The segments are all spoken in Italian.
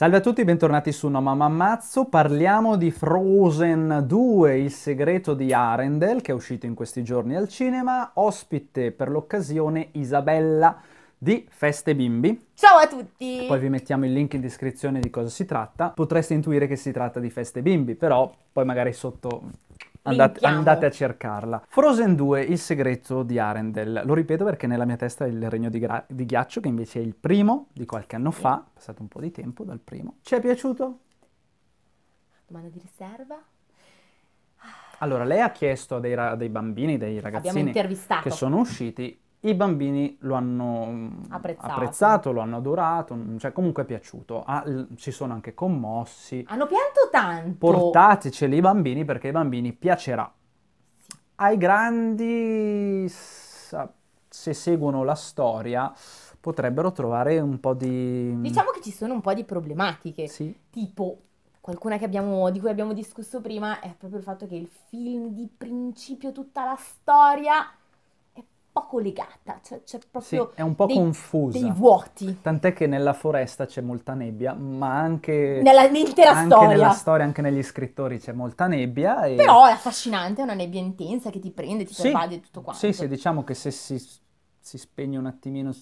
Salve a tutti, bentornati su No Mamma Ammazzo. Parliamo di Frozen 2, il segreto di Arendelle, che è uscito in questi giorni al cinema. Ospite per l'occasione Isabella di Feste Bimbi. Ciao a tutti! Poi vi mettiamo il link in descrizione di cosa si tratta. Potreste intuire che si tratta di Feste Bimbi, però poi magari sotto Andate, andate, a cercarla. Frozen 2, il segreto di Arendelle. Lo ripeto perché nella mia testa è il regno di, gra- di ghiaccio, che invece è il primo di qualche anno fa. È passato un po' di tempo dal primo. Ci è piaciuto? Domanda di riserva. Allora, lei ha chiesto a dei, ra- dei bambini, dei ragazzini che sono usciti i bambini lo hanno mm, apprezzato. apprezzato, lo hanno adorato, mm, cioè comunque è piaciuto, ah, si sono anche commossi. Hanno pianto tanto. Portateceli i bambini perché ai bambini piacerà. Ai grandi, se seguono la storia, potrebbero trovare un po' di... Mm, diciamo che ci sono un po' di problematiche, sì. tipo qualcuna abbiamo, di cui abbiamo discusso prima è proprio il fatto che il film di principio, tutta la storia poco legata, cioè c'è proprio... Sì, è un po' dei, confusa. Dei vuoti. Tant'è che nella foresta c'è molta nebbia, ma anche... Nella, nell'intera anche storia. nella storia, anche negli scrittori c'è molta nebbia. E... Però è affascinante, è una nebbia intensa che ti prende, ti sì, pervade tutto quanto. Sì, sì, diciamo che se si, si spegne un attimino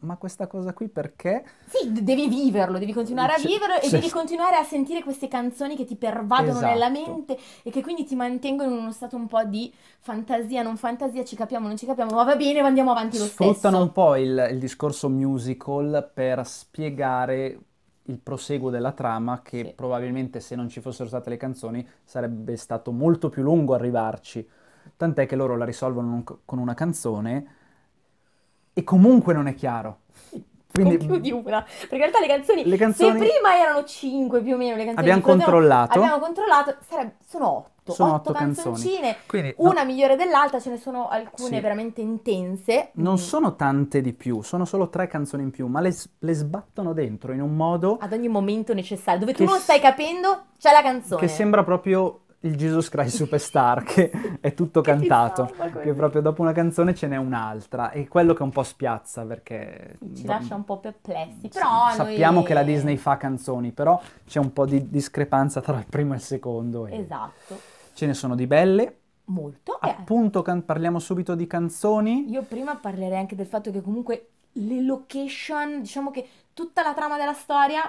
ma questa cosa qui perché? Sì, devi viverlo, devi continuare a c'è, viverlo c'è. e devi continuare a sentire queste canzoni che ti pervadono esatto. nella mente e che quindi ti mantengono in uno stato un po' di fantasia, non fantasia, ci capiamo, non ci capiamo, ma va bene, ma andiamo avanti lo Sfruttano stesso. Sfruttano un po' il, il, discorso musical per spiegare il proseguo della trama che sì. probabilmente se non ci fossero state le canzoni sarebbe stato molto più lungo arrivarci. Tant'è che loro la risolvono con una canzone e comunque non è chiaro. Quindi, con più di una. Perché in realtà le canzoni, le canzoni, se prima erano cinque più o meno, le canzoni abbiamo controllato. Abbiamo controllato, sareb- sono otto. Sono 8 canzoncine, Quindi, una no. migliore dell'altra, ce ne sono alcune sì. veramente intense. Non mm. sono tante di più, sono solo tre canzoni in più, ma le, le, sbattono dentro in un modo... Ad ogni momento necessario, dove tu non stai capendo, c'è la canzone. Che sembra proprio il Jesus Christ Superstar che è tutto cantato, che proprio dopo una canzone ce n'è un'altra e quello che un po' spiazza perché... Ci va, lascia un po' perplessi, però... Sappiamo noi... che la Disney fa canzoni, però c'è un po' di discrepanza tra il primo e il secondo. E esatto. Ce ne sono di belle, Molto. Eh. Appunto, can- parliamo subito di canzoni. Io prima parlerei anche del fatto che comunque le location, diciamo che tutta la trama della storia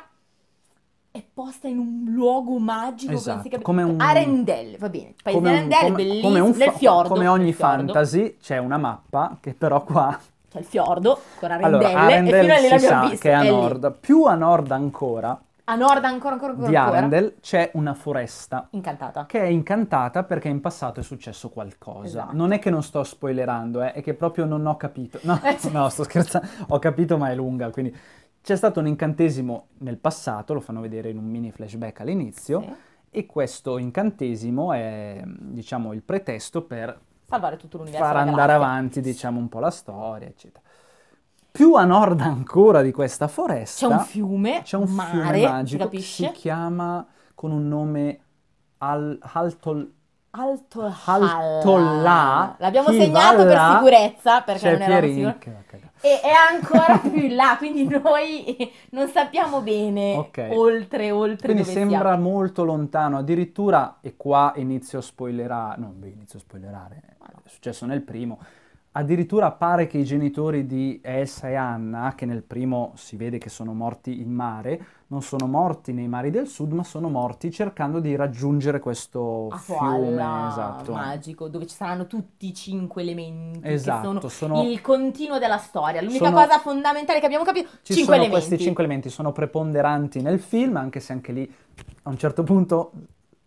è posta in un luogo magico esatto, che come un... Arendelle, va bene, paese come Arendelle, un, come, bellissimo, come un fa- fiordo. Come ogni fantasy c'è una mappa che però qua... C'è il fiordo con Arendelle allora, Arendelle e fino a lì l'abbiamo visto. che è a nord, lì. più a nord ancora... A nord ancora, ancora, ancora. Di Arendelle c'è una foresta. Incantata. Che è incantata perché in passato è successo qualcosa. Esatto. Non è che non sto spoilerando, eh, è che proprio non ho capito. No, eh, no, sto scherzando. Ho capito, ma è lunga, quindi c'è stato un incantesimo nel passato, lo fanno vedere in un mini flashback all'inizio, sì. e questo incantesimo è, diciamo, il pretesto per salvare tutto l'universo. Far andare avanti, diciamo, un po' la storia, eccetera. Più a nord ancora di questa foresta c'è un fiume, c'è un mare, fiume magico che si chiama con un nome al, Altol Alto Altolla. L'abbiamo segnato per sicurezza perché non era Pierin, sicuro. Che e è ancora più in là, quindi noi non sappiamo bene okay. oltre, oltre Quindi sembra siamo. molto lontano, addirittura, e qua inizio a spoilerare, non beh, inizio a spoilerare, è successo nel primo, Addirittura pare che i genitori di Elsa e Anna, che nel primo si vede che sono morti in mare, non sono morti nei mari del sud, ma sono morti cercando di raggiungere questo Acqualla, ah, fiume esatto. magico, dove ci saranno tutti i cinque elementi esatto, sono, sono, il continuo della storia. L'unica sono, cosa fondamentale che abbiamo capito, ci cinque sono elementi. Questi cinque elementi sono preponderanti nel film, anche se anche lì a un certo punto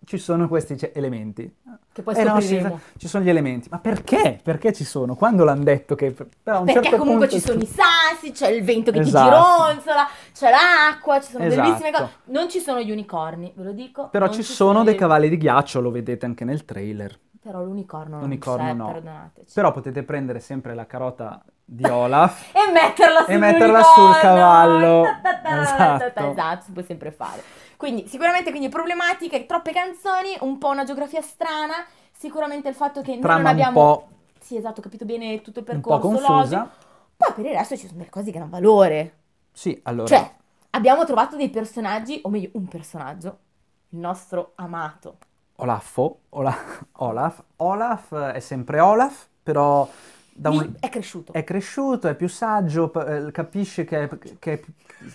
ci sono questi cioè, elementi. Che poi eh no, sì, ci sono gli elementi. Ma perché? Perché ci sono? Quando l'hanno detto che... Però perché certo comunque punto... ci sono i sassi, c'è il vento che esatto. ti gironzola, c'è l'acqua, ci sono esatto. bellissime cose. Non ci sono gli unicorni, ve lo dico. Però ci, ci, sono, sono dei cavalli di ghiaccio, lo vedete anche nel trailer. Però l'unicorno, l'unicorno non c'è, no. perdonateci. Però potete prendere sempre la carota di Olaf e metterla, sul, e metterla sul cavallo. esatto. esatto, si può sempre fare. Quindi sicuramente quindi, problematiche, troppe canzoni, un po' una geografia strana, sicuramente il fatto che Trama non abbiamo... Un po'... Sì, esatto, capito bene tutto il percorso. Un po' confusa. Logico. Poi per il resto ci sono delle cose di gran valore. Sì, allora... Cioè, abbiamo trovato dei personaggi, o meglio, un personaggio, il nostro amato. Olaf, Ola- Olaf, Olaf è sempre Olaf, però un... È cresciuto. È cresciuto, è più saggio, eh, capisce che, che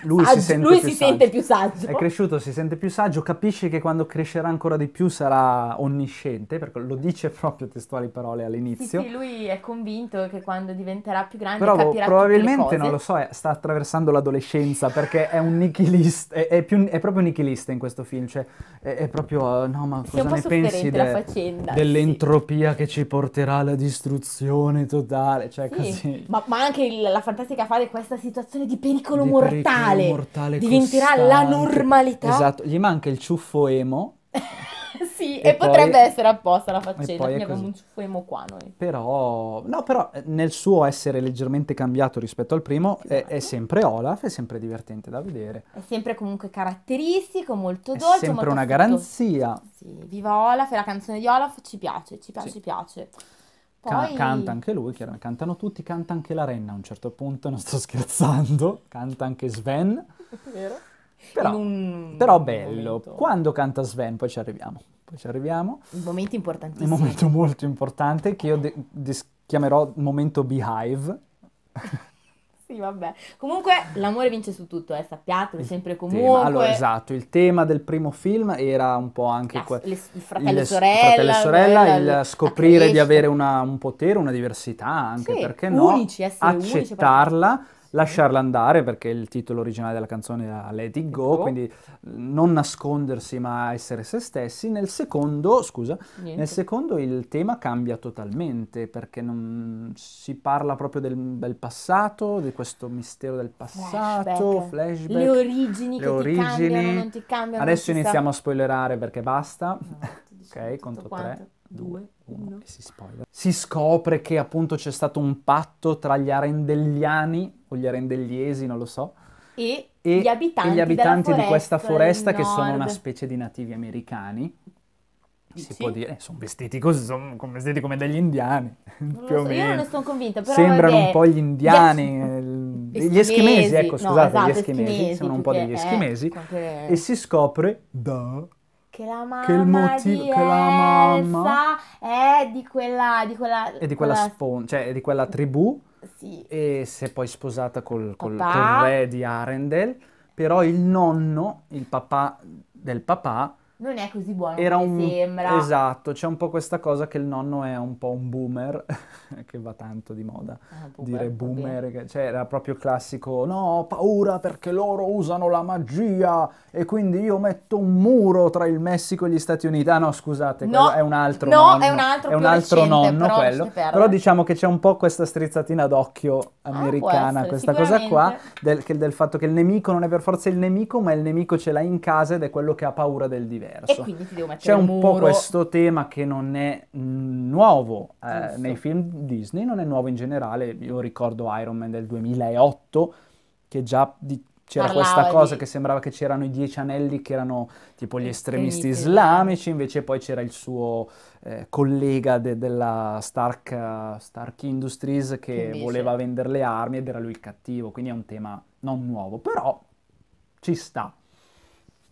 lui Aggi, si, sente, lui più si sente, più saggio. È cresciuto, si sente più saggio, capisce che quando crescerà ancora di più sarà onnisciente, perché lo dice proprio testuali parole all'inizio. Sì, sì lui è convinto che quando diventerà più grande Però, capirà probabilmente, non lo so, è, sta attraversando l'adolescenza perché è un nichilista, è, più, proprio nichilista in questo film, cioè è, proprio, eh, no ma cosa ne pensi de, dell'entropia sì. che ci porterà alla distruzione totale? brutale, cioè sì, così. Ma, ma anche il, la fantastica fase, questa situazione di pericolo di mortale, pericolo mortale diventerà costante. la normalità. Esatto, gli manca il ciuffo emo. sì, e, e potrebbe essere apposta la faccenda, quindi abbiamo un ciuffo emo qua noi. Però, no, però eh, nel suo essere leggermente cambiato rispetto al primo è, è, esatto. sempre Olaf, è sempre divertente da vedere. È sempre comunque caratteristico, molto dolce, È sempre una tutto. garanzia. Sì, viva Olaf e la canzone di Olaf ci piace, ci piace, sì. ci piace. Poi... canta anche lui, chiaramente. cantano tutti, canta anche la renna a un certo punto, non sto scherzando, canta anche Sven. Vero? Però, un... però, bello. Momento. Quando canta Sven, poi ci arriviamo. Poi ci arriviamo. Un momento importantissimo. Un momento molto importante che io de- des- chiamerò momento beehive. Sì, vabbè. Comunque l'amore vince su tutto, eh, sappiatelo, sempre comunque. Tema. Allora, esatto, il tema del primo film era un po' anche... Que- il fratello e sorella. Fratello sorella, sorella, il scoprire di avere una, un potere, una diversità, anche sì, perché unici, no, accettarla. Unici, lasciarla andare perché il titolo originale della canzone era Let It Go, go. quindi non nascondersi ma essere se stessi. Nel secondo, scusa, Niente. nel secondo il tema cambia totalmente perché non si parla proprio del, del passato, di questo mistero del passato, flashback, flashback le origini le che origini. ti cambiano, non ti cambiano. Adesso iniziamo sta... a spoilerare perché basta. No, ok, conto quanto. tre. 2, 1 e si spoiler. Si scopre che appunto c'è stato un patto tra gli arendelliani o gli arendelliesi, non lo so. E, e gli abitanti, e gli abitanti di questa foresta che sono una specie di nativi americani. Dici? Si può dire, eh, sono vestiti così, sono vestiti come degli indiani, più so, o meno. Io non ne sono convinta, però Sembrano vabbè, un po' gli indiani, gli, es- gli eschimesi, ecco, scusate, esatto, gli eschimesi, eschimesi sono un po' degli eschimesi. Eh, qualche... E si eh, scopre ecco da che la mamma che il motivo, che la mamma è di quella, di quella, di quella, quella... Spon- cioè è di quella tribù sì. E si è poi sposata col, col, col re di Arendelle, però il nonno, il papà del papà, non è così buono Era un... sembra. Esatto, c'è un po' questa cosa che il nonno è un po' un boomer, che va tanto di moda ah, dire boomer, che, cioè era proprio classico, no, ho paura perché loro usano la magia e quindi io metto un muro tra il Messico e gli Stati Uniti. Ah no, scusate, no, è un altro no, nonno. No, è un altro, è un altro recente, nonno però quello. Però diciamo che c'è un po' questa strizzatina d'occhio americana ah, questa cosa qua, del, che, del, fatto che il nemico non è per forza il nemico, ma il nemico ce l'ha in casa ed è quello che ha paura del diverso. E quindi ti devo mettere C'è un, un po' questo tema che non è mm, nuovo eh, nei film Disney, non è nuovo in generale, io ricordo Iron Man del 2008 che già di, c'era Parlava questa cosa di... che sembrava che c'erano i dieci anelli che erano tipo gli estremisti Estremiste. islamici, invece poi c'era il suo eh, collega de- della Stark, uh, Stark, Industries che invece. voleva vendere le armi ed era lui il cattivo, quindi è un tema non nuovo, però ci sta.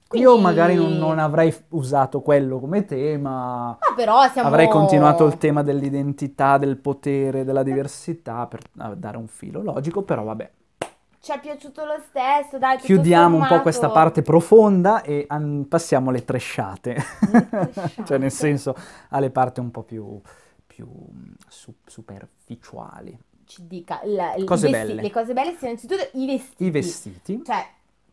Quindi... Io magari non, non, avrei usato quello come tema, ma ah, siamo... avrei continuato il tema dell'identità, del potere, della diversità per dare un filo logico, però vabbè, ci è piaciuto lo stesso, dai. Chiudiamo sommato... un po' questa parte profonda e an- passiamo alle tresciate, cioè nel senso alle parti un po' più, più su- superficiali. Ci dica, la, cose vesti- belle. le cose belle sono innanzitutto i vestiti. I vestiti. Cioè,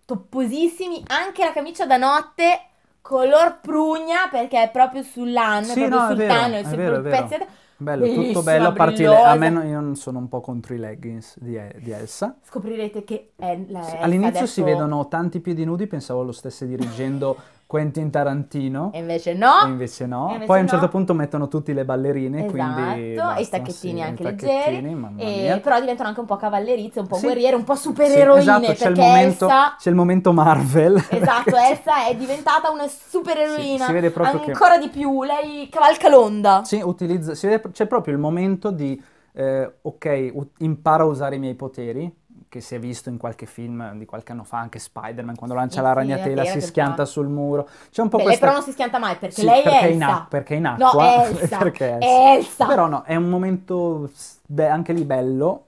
topposissimi, anche la camicia da notte color prugna perché è proprio sull'anno, sì, proprio no, sul vero, tanno, il sul pezzetto Bello, tutto bello, a parte le, a me non, io sono un po' contro i leggings di, di Elsa. Scoprirete che è la Elsa All'inizio adesso... si vedono tanti piedi nudi, pensavo lo stesse dirigendo Quentin Tarantino. E invece no. E invece no. E invece Poi a un certo punto mettono tutti le ballerine, esatto. quindi... Esatto, e i tacchettini sì, anche i leggeri. E, però diventano anche un po' cavallerizze, un po' sì. guerriere, un po' supereroine. Sì, esatto, c'è il, momento, Elsa... c'è il momento Marvel. Esatto, Elsa è diventata una supereroina. si vede proprio Ancora che... di più, lei cavalca l'onda. Sì, utilizza... Vede, c'è proprio il momento di... Eh, ok, imparo a usare i miei poteri, che si è visto in qualche film di qualche anno fa, anche Spider-Man, quando lancia la ragnatela si schianta sul muro. C'è un po' Beh, questa... Lei però non si schianta mai perché sì, lei perché è Elsa. In perché è in acqua. No, Elsa. perché è Elsa. Elsa. Però no, è un momento be- anche lì bello,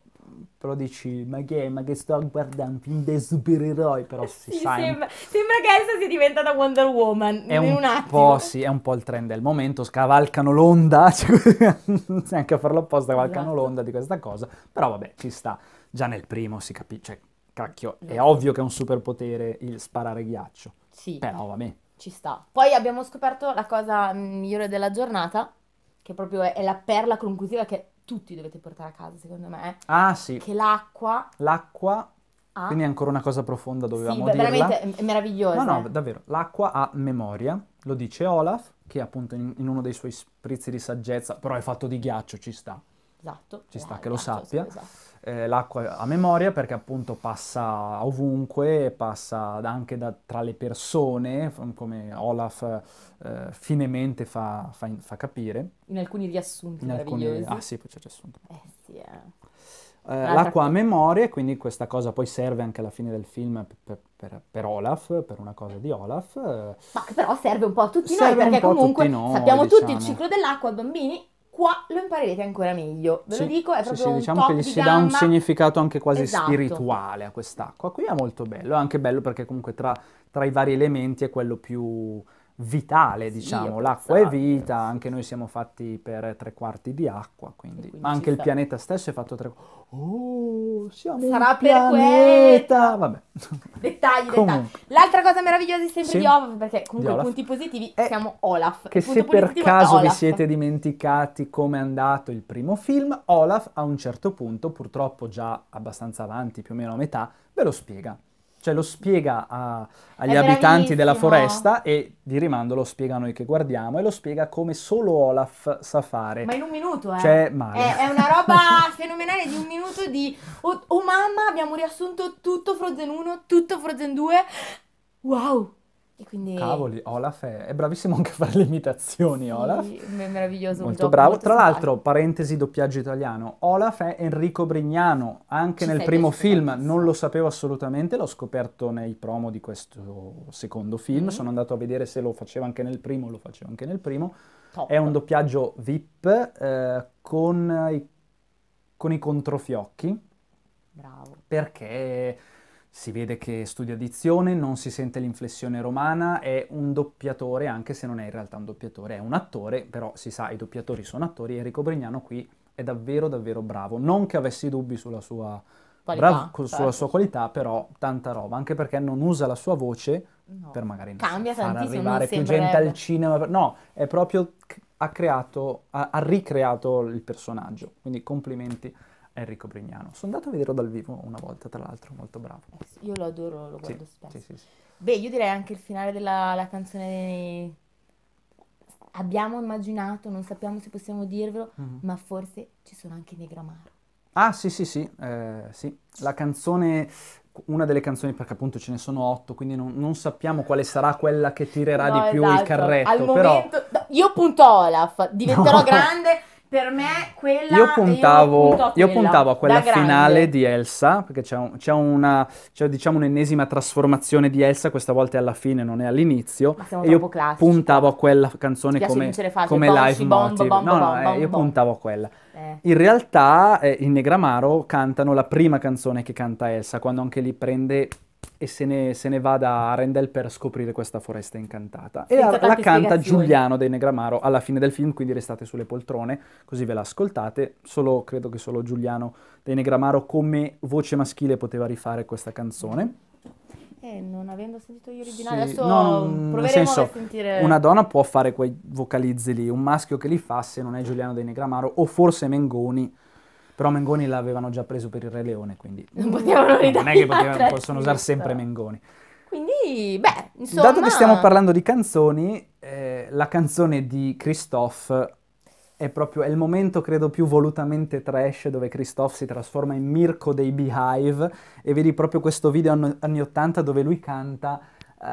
però dici, ma che, ma che sto guardando film dei supereroi, però si sì, sa. Sembra, sembra, che Elsa sia diventata Wonder Woman è in un, un attimo. Po', sì, è un po' il trend del momento, scavalcano l'onda, cioè, anche a farlo apposta, scavalcano esatto. l'onda di questa cosa, però vabbè, ci sta già nel primo si capisce, cioè, cacchio, è ovvio che è un superpotere il sparare ghiaccio. Sì. Però vabbè. Ci sta. Poi abbiamo scoperto la cosa migliore della giornata, che proprio è, è la perla conclusiva che tutti dovete portare a casa, secondo me. Ah, sì. Che l'acqua... L'acqua... Ha... Quindi è ancora una cosa profonda, dovevamo sì, veramente è meravigliosa. No, no, eh. davvero. L'acqua ha memoria, lo dice Olaf, che appunto in, in uno dei suoi sprizzi di saggezza, però è fatto di ghiaccio, ci sta. Esatto. Ci sta, eh, che lo esatto, sappia. Esatto. Eh, l'acqua a memoria perché appunto passa ovunque, passa anche da, tra le persone, come Olaf eh, finemente fa, fa, fa, capire. In alcuni riassunti In alcuni... Ah sì, poi c'è riassunto. Eh sì, eh. Eh, l'acqua a memoria, quindi questa cosa poi serve anche alla fine del film per, per, per Olaf, per una cosa di Olaf. Ma che però serve un po' a tutti serve noi, perché comunque tutti noi, sappiamo diciamo. tutti il diciamo. ciclo dell'acqua, bambini, Qua lo imparerete ancora meglio, ve sì, lo dico, è proprio sì, sì, diciamo che gli di si gamma. dà un significato anche quasi esatto. spirituale a quest'acqua. Qui è molto bello, è anche bello perché comunque tra, tra i vari elementi è quello più, vitale, diciamo, sì, l'acqua è vita, anche noi siamo fatti per tre quarti di acqua, quindi, quindi anche il sta. pianeta stesso è fatto tre quarti. Oh, siamo Sarà un per pianeta! Vabbè. Dettagli, dettagli. L'altra cosa meravigliosa è sempre sì. di Olaf, perché comunque Olaf. i punti positivi è eh, siamo Olaf. Che se per caso vi siete dimenticati come è andato il primo film, Olaf a un certo punto, purtroppo già abbastanza avanti, più o meno a metà, ve lo spiega cioè lo spiega a, agli è abitanti della foresta e di rimando lo spiega a noi che guardiamo e lo spiega come solo Olaf sa fare. Ma in un minuto, eh? Cioè, male. È, è una roba fenomenale di un minuto di oh, oh mamma, abbiamo riassunto tutto Frozen 1, tutto Frozen 2. Wow! E quindi... Cavoli, Olaf è, è bravissimo anche a fare le imitazioni, sì, Olaf. È meraviglioso. Molto bravo. Molto Tra l'altro, parentesi doppiaggio italiano, Olaf è Enrico Brignano, anche Ci nel primo film, tantissimo. non lo sapevo assolutamente, l'ho scoperto nei promo di questo secondo film, mm-hmm. sono andato a vedere se lo faceva anche nel primo, lo faceva anche nel primo. Top. È un doppiaggio VIP eh, con, i, con i controfiocchi. Bravo. Perché si vede che studia dizione, non si sente l'inflessione romana, è un doppiatore, anche se non è in realtà un doppiatore, è un attore, però si sa, i doppiatori sono attori, e Enrico Brignano qui è davvero davvero bravo. Non che avessi dubbi sulla sua qualità, bravo, certo. sulla sua qualità, però tanta roba, anche perché non usa la sua voce no. per magari Cambia far arrivare più gente al cinema. No, è proprio ha creato, ha, ha ricreato il personaggio, quindi complimenti Enrico Brignano. Sono andato a vederlo dal vivo una volta, tra l'altro, molto bravo. Io lo adoro, lo guardo sì, spesso. Sì, sì, sì. Beh, io direi anche il finale della canzone abbiamo immaginato, non sappiamo se possiamo dirvelo, mm-hmm. ma forse ci sono anche Negramaro. Ah sì sì sì, eh, sì, la canzone, una delle canzoni perché appunto ce ne sono otto, quindi non, non sappiamo quale sarà quella che tirerà no, di più esatto. il carretto. Al però... momento, io punto Olaf, diventerò no. grande, per me quella... Io puntavo, io a, io puntavo a quella finale di Elsa, perché c'è, un, c'è una, c'è, diciamo un'ennesima trasformazione di Elsa, questa volta è alla fine, non è all'inizio. Ma siamo e io classici. puntavo a quella canzone come, come bonci, live bombo, motive. Bombo, no, bombo, no, eh, io puntavo a quella. Eh. In realtà eh, in Negramaro cantano la prima canzone che canta Elsa, quando anche lì prende e se ne, se ne va da Rendell per scoprire questa foresta incantata. Senza e la, canta Giuliano dei Negramaro alla fine del film, quindi restate sulle poltrone, così ve la ascoltate. Solo, credo che solo Giuliano dei Negramaro come voce maschile poteva rifare questa canzone. Eh, non avendo sentito gli originali, sì, adesso no, proveremo senso, a sentire... Una donna può fare quei vocalizzi lì, un maschio che li fa se non è Giuliano dei Negramaro o forse Mengoni però Mengoni l'avevano già preso per il Re Leone, quindi non, potevano eh, non è che potevano, possono usare sempre Mengoni. Quindi, beh, insomma... Dato che stiamo parlando di canzoni, eh, la canzone di Christophe è proprio è il momento, credo, più volutamente trash dove Christophe si trasforma in Mirko dei Beehive e vedi proprio questo video anno, anni 80 dove lui canta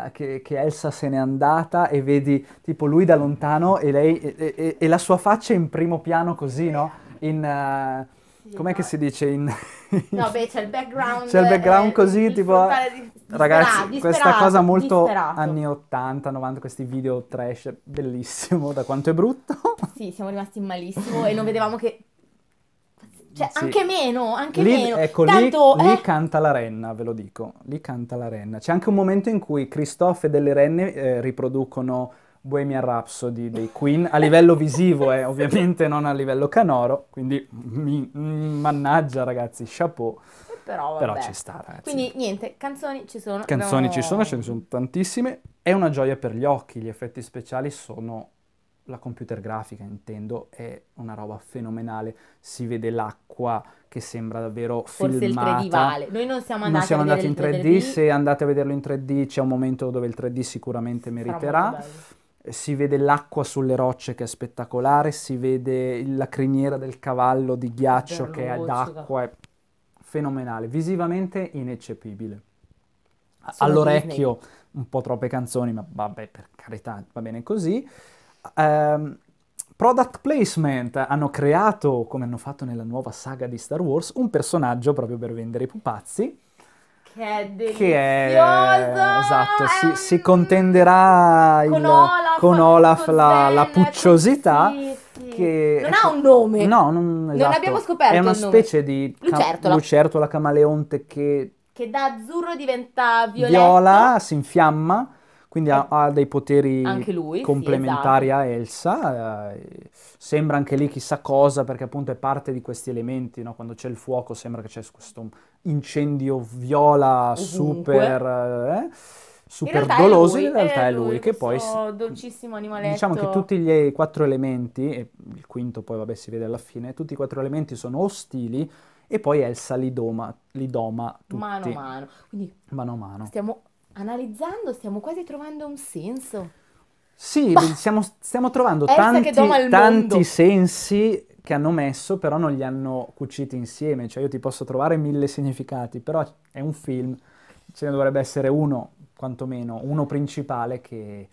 eh, che, che, Elsa se n'è andata e vedi tipo lui da lontano e lei e, e, e la sua faccia in primo piano così, no? In... Uh, Com'è che si dice in... no, beh, c'è il background... C'è il background eh, così, il tipo... Di... Ragazzi, questa cosa molto disperato. anni 80, 90, questi video trash, bellissimo da quanto è brutto. sì, siamo rimasti malissimo e non vedevamo che... Cioè, sì. anche meno, anche lì, meno. Ecco, Tanto, lì, eh... lì canta la renna, ve lo dico. Lì canta la renna. C'è anche un momento in cui Christophe e delle renne eh, riproducono Bohemian Rhapsody dei Queen, a livello visivo eh, ovviamente non a livello canoro, quindi mi, mannaggia ragazzi, chapeau. Eh, però, Però, ci sta ragazzi. Quindi niente, canzoni ci sono. Canzoni no. ci sono, ce ne sono tantissime. È una gioia per gli occhi, gli effetti speciali sono la computer grafica, intendo, è una roba fenomenale. Si vede l'acqua che sembra davvero Forse filmata. Forse il 3D vale. Noi non siamo andati, non siamo andati in 3D. 3D. Se andate a vederlo in 3D c'è un momento dove il 3D sicuramente meriterà si vede l'acqua sulle rocce che è spettacolare, si vede la criniera del cavallo di ghiaccio che è d'acqua, è fenomenale, visivamente ineccepibile. Sono All'orecchio Disney. un po' troppe canzoni, ma vabbè, per carità, va bene così. Um, product placement hanno creato, come hanno fatto nella nuova saga di Star Wars, un personaggio proprio per vendere i pupazzi che è delizioso! Che è, esatto, è si, un... si, contenderà con il, Olaf, con Olaf con la, la, pucciosità. Che non ha un nome. No, non, esatto. non abbiamo scoperto. È una specie di lucertola. lucertola camaleonte che... Che da azzurro diventa violetto. viola, si infiamma quindi ha, ha, dei poteri lui, complementari sì, esatto. a Elsa. Eh, sembra anche lì chissà cosa, perché appunto è parte di questi elementi, no? quando c'è il fuoco sembra che c'è questo incendio viola super, eh, eh super in doloso, in realtà è lui, che poi... dolcissimo animale. Diciamo che tutti i quattro elementi, e il quinto poi vabbè si vede alla fine, tutti i quattro elementi sono ostili e poi Elsa li doma, li doma tutti. Mano a mano. Quindi mano a mano. Stiamo analizzando, stiamo quasi trovando un senso. Sì, stiamo, stiamo, trovando tanti, tanti sensi che hanno messo, però non li hanno cuciti insieme, cioè io ti posso trovare mille significati, però è un film, ce ne dovrebbe essere uno, quantomeno, uno principale che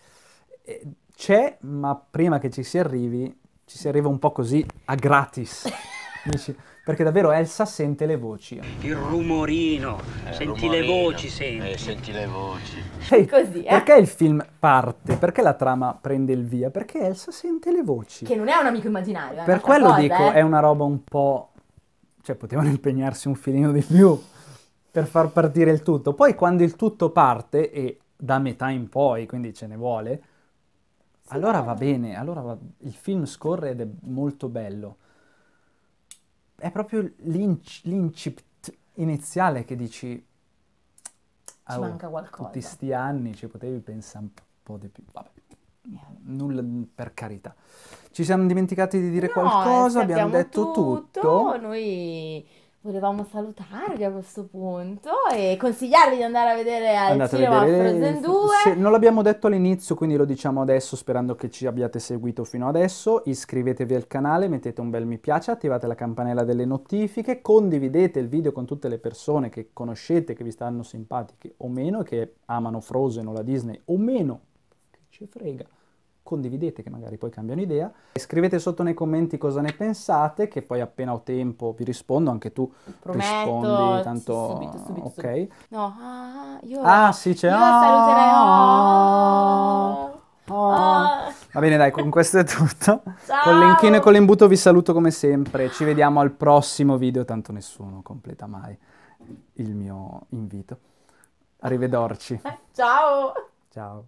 eh, c'è, ma prima che ci si arrivi, ci si arriva un po' così a gratis. Amici, perché davvero Elsa sente le voci. Il rumorino, eh, senti rumorino. le voci, senti. Eh, senti le voci. Hey, Così, eh? Perché il film parte? Perché la trama prende il via? Perché Elsa sente le voci. Che non è un amico immaginario. Eh, per quello cosa, dico, eh. è una roba un po'... Cioè, potevano impegnarsi un filino di più per far partire il tutto. Poi quando il tutto parte, e da metà in poi, quindi ce ne vuole, sì, allora va bene, allora va... il film scorre ed è molto bello è proprio l'incipit iniziale che dici... Ci oh, manca qualcosa. Tutti sti anni ci potevi pensare un po' di più. Vabbè, nulla per carità. Ci siamo dimenticati di dire no, qualcosa, abbiamo detto tutto. tutto. Noi volevamo salutarvi a questo punto e consigliarvi di andare a vedere al Andate cinema Frozen 2. Se non l'abbiamo detto all'inizio, quindi lo diciamo adesso, sperando che ci abbiate seguito fino adesso. Iscrivetevi al canale, mettete un bel mi piace, attivate la campanella delle notifiche, condividete il video con tutte le persone che conoscete, che vi stanno simpatiche o meno, che amano Frozen o la Disney o meno, che ci frega condividete che magari poi cambiano idea, scrivete sotto nei commenti cosa ne pensate che poi appena ho tempo vi rispondo, anche tu Prometto, rispondi tanto subito, subito, ok. No, ah, io Ah, sì, c'è. Io ah, saluterei. Oh, oh. Ah. Va bene, dai, con questo è tutto. Ciao. Con l'inchino e con l'imbuto vi saluto come sempre. Ci vediamo al prossimo video, tanto nessuno completa mai il mio invito. Arrivederci. Ciao. Ciao.